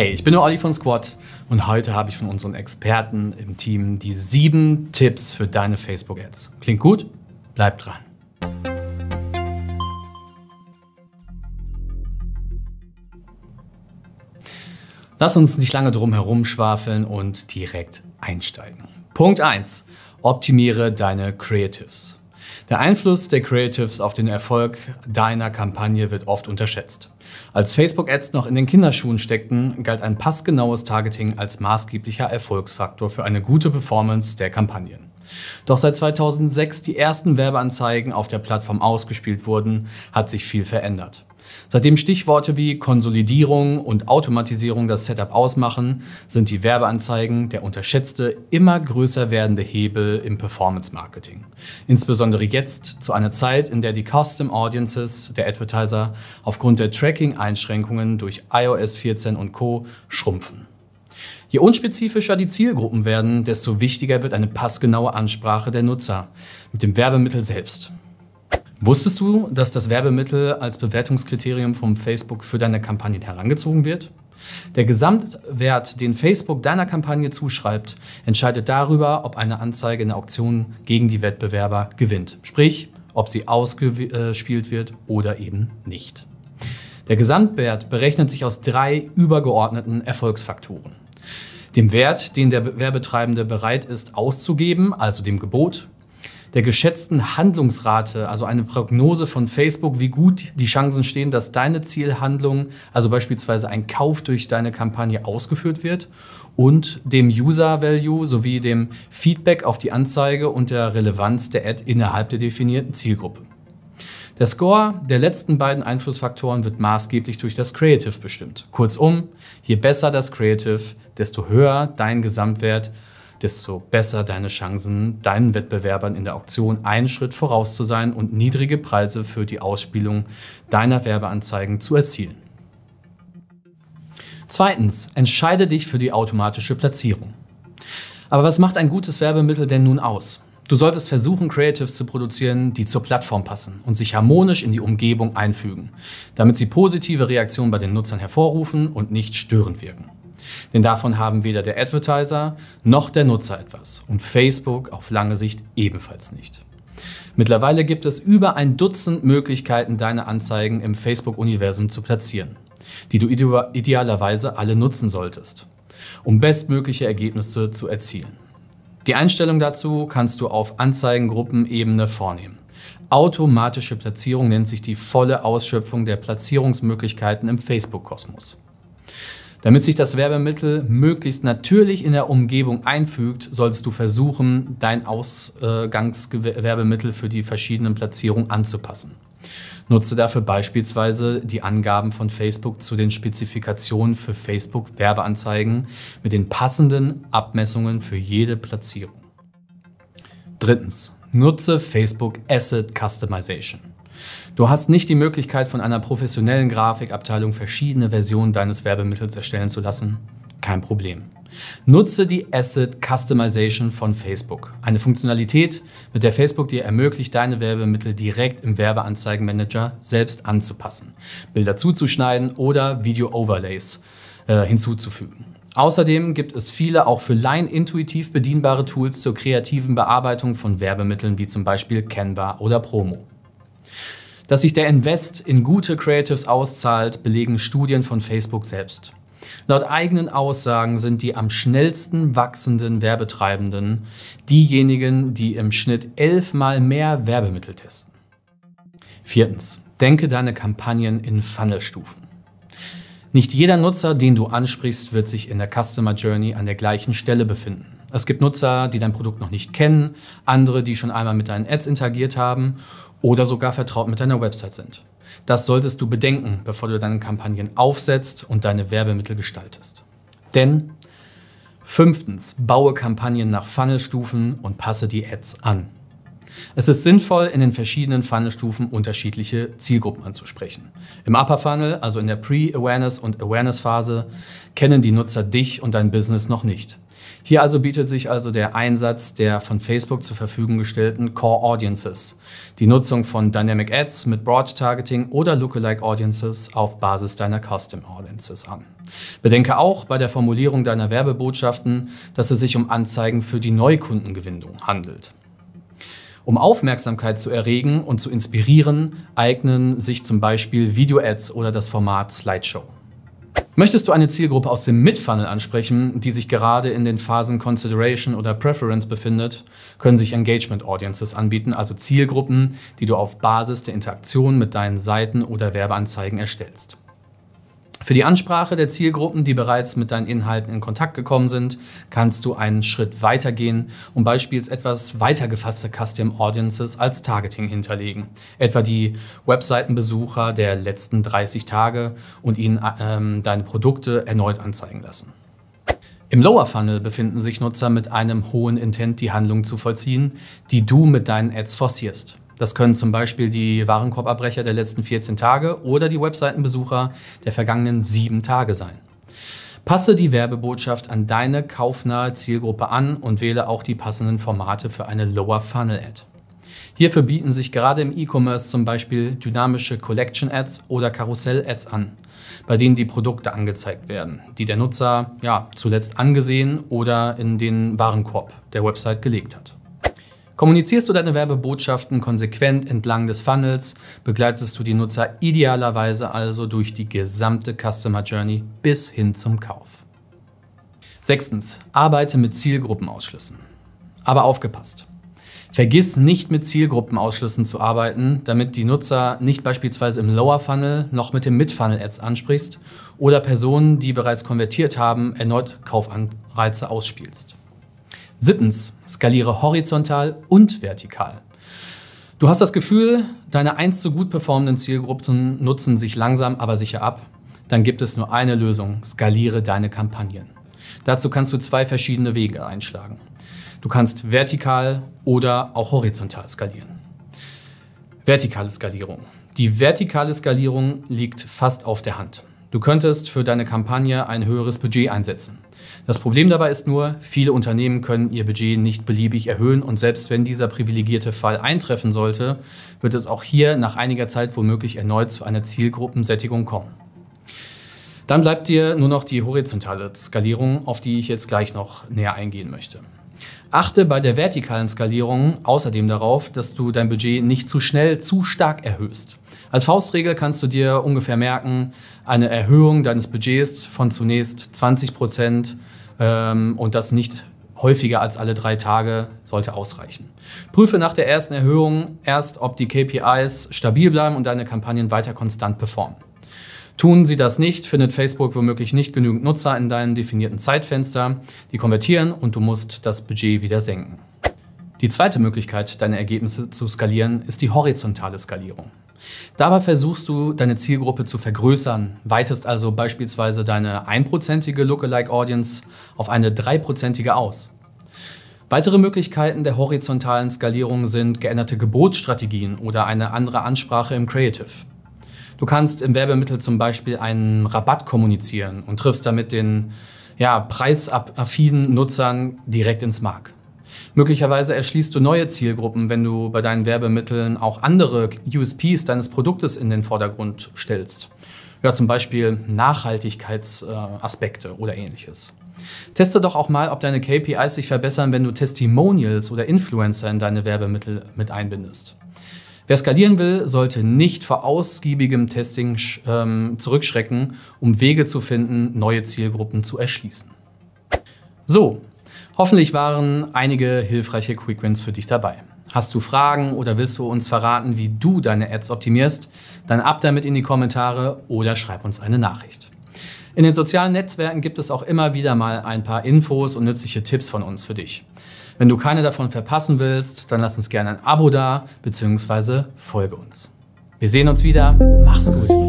Hey, ich bin der Olli von Squad und heute habe ich von unseren Experten im Team die sieben Tipps für deine Facebook-Ads. Klingt gut? Bleib dran. Lass uns nicht lange drum herum schwafeln und direkt einsteigen. Punkt 1. Optimiere deine Creatives. Der Einfluss der Creatives auf den Erfolg deiner Kampagne wird oft unterschätzt. Als Facebook-Ads noch in den Kinderschuhen steckten, galt ein passgenaues Targeting als maßgeblicher Erfolgsfaktor für eine gute Performance der Kampagnen. Doch seit 2006 die ersten Werbeanzeigen auf der Plattform ausgespielt wurden, hat sich viel verändert. Seitdem Stichworte wie Konsolidierung und Automatisierung das Setup ausmachen, sind die Werbeanzeigen der unterschätzte, immer größer werdende Hebel im Performance-Marketing. Insbesondere jetzt, zu einer Zeit, in der die Custom Audiences der Advertiser aufgrund der Tracking-Einschränkungen durch iOS 14 und Co. schrumpfen. Je unspezifischer die Zielgruppen werden, desto wichtiger wird eine passgenaue Ansprache der Nutzer mit dem Werbemittel selbst. Wusstest du, dass das Werbemittel als Bewertungskriterium vom Facebook für deine Kampagne herangezogen wird? Der Gesamtwert, den Facebook deiner Kampagne zuschreibt, entscheidet darüber, ob eine Anzeige in der Auktion gegen die Wettbewerber gewinnt, sprich, ob sie ausgespielt wird oder eben nicht. Der Gesamtwert berechnet sich aus drei übergeordneten Erfolgsfaktoren. Dem Wert, den der Werbetreibende bereit ist auszugeben, also dem Gebot, der geschätzten Handlungsrate, also eine Prognose von Facebook, wie gut die Chancen stehen, dass deine Zielhandlung, also beispielsweise ein Kauf durch deine Kampagne ausgeführt wird und dem User Value sowie dem Feedback auf die Anzeige und der Relevanz der Ad innerhalb der definierten Zielgruppe. Der Score der letzten beiden Einflussfaktoren wird maßgeblich durch das Creative bestimmt. Kurzum, je besser das Creative, desto höher dein Gesamtwert desto besser deine Chancen, deinen Wettbewerbern in der Auktion einen Schritt voraus zu sein und niedrige Preise für die Ausspielung deiner Werbeanzeigen zu erzielen. Zweitens, entscheide dich für die automatische Platzierung. Aber was macht ein gutes Werbemittel denn nun aus? Du solltest versuchen, Creatives zu produzieren, die zur Plattform passen und sich harmonisch in die Umgebung einfügen, damit sie positive Reaktionen bei den Nutzern hervorrufen und nicht störend wirken. Denn davon haben weder der Advertiser noch der Nutzer etwas und Facebook auf lange Sicht ebenfalls nicht. Mittlerweile gibt es über ein Dutzend Möglichkeiten, deine Anzeigen im Facebook-Universum zu platzieren, die du idealerweise alle nutzen solltest, um bestmögliche Ergebnisse zu erzielen. Die Einstellung dazu kannst du auf Anzeigengruppenebene vornehmen. Automatische Platzierung nennt sich die volle Ausschöpfung der Platzierungsmöglichkeiten im Facebook-Kosmos. Damit sich das Werbemittel möglichst natürlich in der Umgebung einfügt, solltest du versuchen, dein Ausgangswerbemittel für die verschiedenen Platzierungen anzupassen. Nutze dafür beispielsweise die Angaben von Facebook zu den Spezifikationen für Facebook Werbeanzeigen mit den passenden Abmessungen für jede Platzierung. Drittens. Nutze Facebook Asset Customization. Du hast nicht die Möglichkeit, von einer professionellen Grafikabteilung verschiedene Versionen deines Werbemittels erstellen zu lassen. Kein Problem. Nutze die Asset Customization von Facebook. Eine Funktionalität, mit der Facebook dir ermöglicht, deine Werbemittel direkt im Werbeanzeigenmanager selbst anzupassen, Bilder zuzuschneiden oder Video-Overlays äh, hinzuzufügen. Außerdem gibt es viele auch für Laien intuitiv bedienbare Tools zur kreativen Bearbeitung von Werbemitteln wie zum Beispiel Canva oder Promo. Dass sich der Invest in gute Creatives auszahlt, belegen Studien von Facebook selbst. Laut eigenen Aussagen sind die am schnellsten wachsenden Werbetreibenden diejenigen, die im Schnitt elfmal mehr Werbemittel testen. Viertens, denke deine Kampagnen in Funnelstufen. Nicht jeder Nutzer, den du ansprichst, wird sich in der Customer Journey an der gleichen Stelle befinden. Es gibt Nutzer, die dein Produkt noch nicht kennen, andere, die schon einmal mit deinen Ads interagiert haben oder sogar vertraut mit deiner Website sind. Das solltest du bedenken, bevor du deine Kampagnen aufsetzt und deine Werbemittel gestaltest. Denn fünftens, baue Kampagnen nach Funnelstufen und passe die Ads an. Es ist sinnvoll, in den verschiedenen Funnelstufen unterschiedliche Zielgruppen anzusprechen. Im Upper Funnel, also in der Pre-Awareness- und Awareness-Phase, kennen die Nutzer dich und dein Business noch nicht. Hier also bietet sich also der Einsatz der von Facebook zur Verfügung gestellten Core Audiences, die Nutzung von Dynamic Ads mit Broad Targeting oder Lookalike Audiences auf Basis deiner Custom Audiences an. Bedenke auch bei der Formulierung deiner Werbebotschaften, dass es sich um Anzeigen für die Neukundengewinnung handelt. Um Aufmerksamkeit zu erregen und zu inspirieren, eignen sich zum Beispiel Video-Ads oder das Format Slideshow. Möchtest du eine Zielgruppe aus dem Mid-Funnel ansprechen, die sich gerade in den Phasen Consideration oder Preference befindet, können sich Engagement Audiences anbieten, also Zielgruppen, die du auf Basis der Interaktion mit deinen Seiten oder Werbeanzeigen erstellst. Für die Ansprache der Zielgruppen, die bereits mit deinen Inhalten in Kontakt gekommen sind, kannst du einen Schritt weiter gehen und beispielsweise etwas weitergefasste Custom Audiences als Targeting hinterlegen. Etwa die Webseitenbesucher der letzten 30 Tage und ihnen ähm, deine Produkte erneut anzeigen lassen. Im Lower Funnel befinden sich Nutzer mit einem hohen Intent, die Handlung zu vollziehen, die du mit deinen Ads forcierst. Das können zum Beispiel die Warenkorbabbrecher der letzten 14 Tage oder die Webseitenbesucher der vergangenen sieben Tage sein. Passe die Werbebotschaft an deine kaufnahe Zielgruppe an und wähle auch die passenden Formate für eine Lower Funnel Ad. Hierfür bieten sich gerade im E-Commerce zum Beispiel dynamische Collection Ads oder Karussell Ads an, bei denen die Produkte angezeigt werden, die der Nutzer ja, zuletzt angesehen oder in den Warenkorb der Website gelegt hat. Kommunizierst du deine Werbebotschaften konsequent entlang des Funnels, begleitest du die Nutzer idealerweise also durch die gesamte Customer Journey bis hin zum Kauf. Sechstens, arbeite mit Zielgruppenausschlüssen. Aber aufgepasst. Vergiss nicht mit Zielgruppenausschlüssen zu arbeiten, damit die Nutzer nicht beispielsweise im Lower Funnel noch mit dem Mid Funnel Ads ansprichst oder Personen, die bereits konvertiert haben, erneut Kaufanreize ausspielst. Siebtens, skaliere horizontal und vertikal. Du hast das Gefühl, deine einst so gut performenden Zielgruppen nutzen sich langsam aber sicher ab. Dann gibt es nur eine Lösung, skaliere deine Kampagnen. Dazu kannst du zwei verschiedene Wege einschlagen. Du kannst vertikal oder auch horizontal skalieren. Vertikale Skalierung. Die vertikale Skalierung liegt fast auf der Hand. Du könntest für deine Kampagne ein höheres Budget einsetzen. Das Problem dabei ist nur, viele Unternehmen können ihr Budget nicht beliebig erhöhen und selbst wenn dieser privilegierte Fall eintreffen sollte, wird es auch hier nach einiger Zeit womöglich erneut zu einer Zielgruppensättigung kommen. Dann bleibt dir nur noch die horizontale Skalierung, auf die ich jetzt gleich noch näher eingehen möchte. Achte bei der vertikalen Skalierung außerdem darauf, dass du dein Budget nicht zu schnell zu stark erhöhst. Als Faustregel kannst du dir ungefähr merken, eine Erhöhung deines Budgets von zunächst 20 Prozent ähm, und das nicht häufiger als alle drei Tage sollte ausreichen. Prüfe nach der ersten Erhöhung erst, ob die KPIs stabil bleiben und deine Kampagnen weiter konstant performen. Tun sie das nicht, findet Facebook womöglich nicht genügend Nutzer in deinem definierten Zeitfenster, die konvertieren und du musst das Budget wieder senken. Die zweite Möglichkeit, deine Ergebnisse zu skalieren, ist die horizontale Skalierung. Dabei versuchst du, deine Zielgruppe zu vergrößern, weitest also beispielsweise deine einprozentige Lookalike-Audience auf eine dreiprozentige aus. Weitere Möglichkeiten der horizontalen Skalierung sind geänderte Gebotsstrategien oder eine andere Ansprache im Creative. Du kannst im Werbemittel zum Beispiel einen Rabatt kommunizieren und triffst damit den ja, preisaffinen Nutzern direkt ins Mark. Möglicherweise erschließt du neue Zielgruppen, wenn du bei deinen Werbemitteln auch andere USPs deines Produktes in den Vordergrund stellst. Ja, zum Beispiel Nachhaltigkeitsaspekte äh, oder ähnliches. Teste doch auch mal, ob deine KPIs sich verbessern, wenn du Testimonials oder Influencer in deine Werbemittel mit einbindest. Wer skalieren will, sollte nicht vor ausgiebigem Testing ähm, zurückschrecken, um Wege zu finden, neue Zielgruppen zu erschließen. So, hoffentlich waren einige hilfreiche Quickwins für dich dabei. Hast du Fragen oder willst du uns verraten, wie du deine Ads optimierst? Dann ab damit in die Kommentare oder schreib uns eine Nachricht. In den sozialen Netzwerken gibt es auch immer wieder mal ein paar Infos und nützliche Tipps von uns für dich. Wenn du keine davon verpassen willst, dann lass uns gerne ein Abo da, bzw. folge uns. Wir sehen uns wieder. Mach's gut.